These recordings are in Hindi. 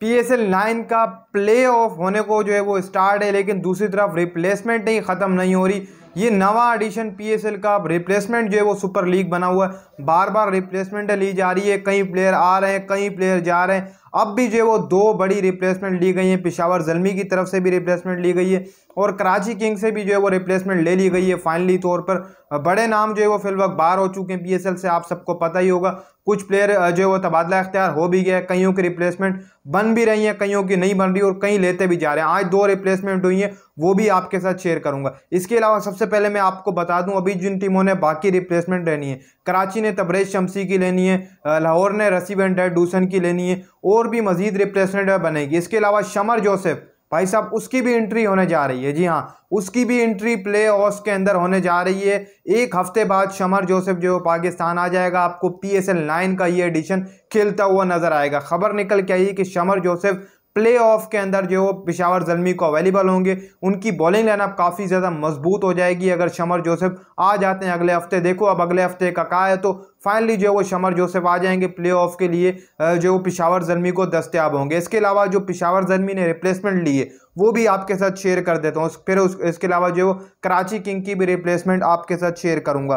पी एस एल नाइन का प्ले ऑफ होने को जो है वो स्टार्ट है लेकिन दूसरी तरफ रिप्लेसमेंट नहीं ख़त्म नहीं हो रही ये नवा एडिशन पी एस एल का रिप्लेसमेंट जो है वो सुपर लीग बना हुआ है बार बार रिप्लेसमेंट ली जा रही है कई प्लेयर आ रहे हैं कई प्लेयर जा रहे हैं अब भी जो वो दो बड़ी रिप्लेसमेंट ली गई हैं पिशावर जलमी की तरफ से भी रिप्लेसमेंट ली गई है और कराची किंग से भी जो है वो रिप्लेसमेंट ले ली गई है फाइनली तौर पर बड़े नाम जो है वो फिलवक बाहर हो चुके हैं पीएसएल से आप सबको पता ही होगा कुछ प्लेयर जो है वो तबादला अख्तियार हो भी गया है कईयों की रिप्लेसमेंट बन भी रही हैं कईयों की नहीं बन रही और कई लेते भी जा रहे हैं आज दो रिप्लेसमेंट हुई हैं वो भी आपके साथ शेयर करूंगा इसके अलावा सबसे पहले मैं आपको बता दूं अभी जिन टीमों ने बाकी रिप्लेसमेंट रहनी है कराची ने तब्रेज शमसी की लेनी है लाहौर ने रसीबेंट है डूसन की लेनी है और भी मजीद रिप्लेसमेंट बनेगी इसके अलावा शमर जोसेफ भाई साहब उसकी भी एंट्री होने जा रही है जी हाँ उसकी भी एंट्री प्ले ऑफ के अंदर होने जा रही है एक हफ्ते बाद शमर जोसेफ जो पाकिस्तान आ जाएगा आपको पी एस एल नाइन का ये एडिशन खेलता हुआ नजर आएगा खबर निकल के आई कि शमर जोसेफ प्ले ऑफ के अंदर जो पिशावर जलमी को अवेलेबल होंगे उनकी बॉलिंग लाइनअप काफ़ी ज़्यादा मजबूत हो जाएगी अगर शमर जोसेफ आ जाते हैं अगले हफ्ते देखो अब अगले हफ्ते का कहा है तो फाइनली जो है वो शमर जोसेफ आ जाएंगे प्ले ऑफ के लिए जो वो पिशावर जर्मी को दस्तियाब होंगे इसके अलावा जो पिशावर जर्मी ने रिप्लेसमेंट लिए वो भी आपके साथ शेयर कर देता हूँ फिर उस इसके अलावा जो कराची किंग की भी रिप्लेसमेंट आपके साथ शेयर करूँगा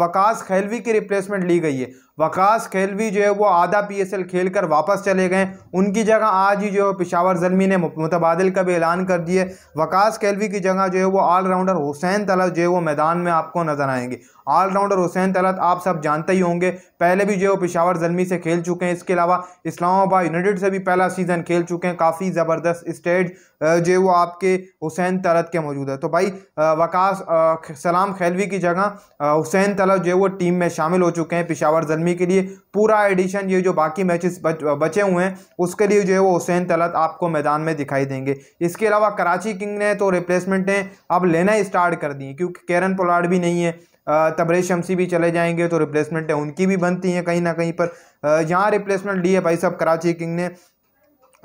वकास खैलवी की रिप्लेसमेंट ली गई है वकास खैलवी जो है वो आधा पीएसएल खेलकर वापस चले गए उनकी जगह आज ही जो है पिशावर जलमी ने मुतबादल का भी ऐलान कर दिए वकास खैलवी की जगह जो है वो ऑलराउंडर हुसैन तलत जो है वो मैदान में आपको नज़र आएंगे ऑलराउंडर हुसैन तलत आप सब जानते ही ही होंगे पहले भी जो है पिशावर जलमी से खेल चुके हैं इसके अलावा इस्लामाबाद यूनाइटेड से भी पहला सीज़न खेल चुके हैं काफ़ी ज़बरदस्त स्टेज जो वो आपके हुसैन तलत के मौजूद है तो भाई वकास सलाम खैलवी की जगह हुसैन तलत जो है वो टीम में शामिल हो चुके हैं पिशावर जलमी के लिए पूरा एडिशन ये जो बाकी मैचेस बच, बचे हुए हैं उसके लिए जो है वो हुसैन तलत आपको मैदान में दिखाई देंगे इसके अलावा कराची किंग ने तो रिप्लेसमेंटें अब लेना स्टार्ट कर दी क्योंकि केरन पोलाड़ भी नहीं है तबरे शमसी भी चले जाएंगे तो रिप्लेसमेंटें उनकी भी बनती हैं कहीं ना कहीं पर यहाँ रिप्लेसमेंट ली है भाई साहब कराची किंग ने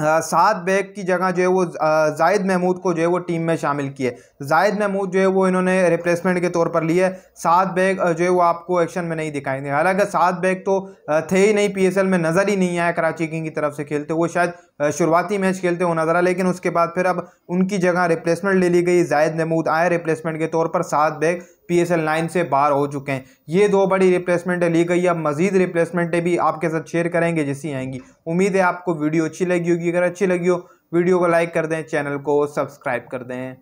सात बैग की जगह जो है वो जायद महमूद को जो है वो टीम में शामिल किए जायद महमूद जो है वो इन्होंने रिप्लेसमेंट के तौर पर लिए सात बैग जो है वो आपको एक्शन में नहीं दिखाएंगे हालांकि सात बैग तो थे ही नहीं पीएसएल में नज़र ही नहीं आया कराची किंग की तरफ से खेलते वो शायद शुरुआती मैच खेलते हुए नजर आ लेकिन उसके बाद फिर अब उनकी जगह रिप्लेसमेंट ले ली गई जायद महमूद आए रिप्लेसमेंट के तौर पर सात बैग पी एस एल नाइन से बाहर हो चुके हैं ये दो बड़ी रिप्लेसमेंटें ली गई अब मजीद रिप्लेसमेंटें भी आपके साथ शेयर करेंगे जैसी आएंगी उम्मीद है आपको वीडियो अच्छी लगी होगी अगर अच्छी लगी हो वीडियो को लाइक कर दें चैनल को सब्सक्राइब कर दें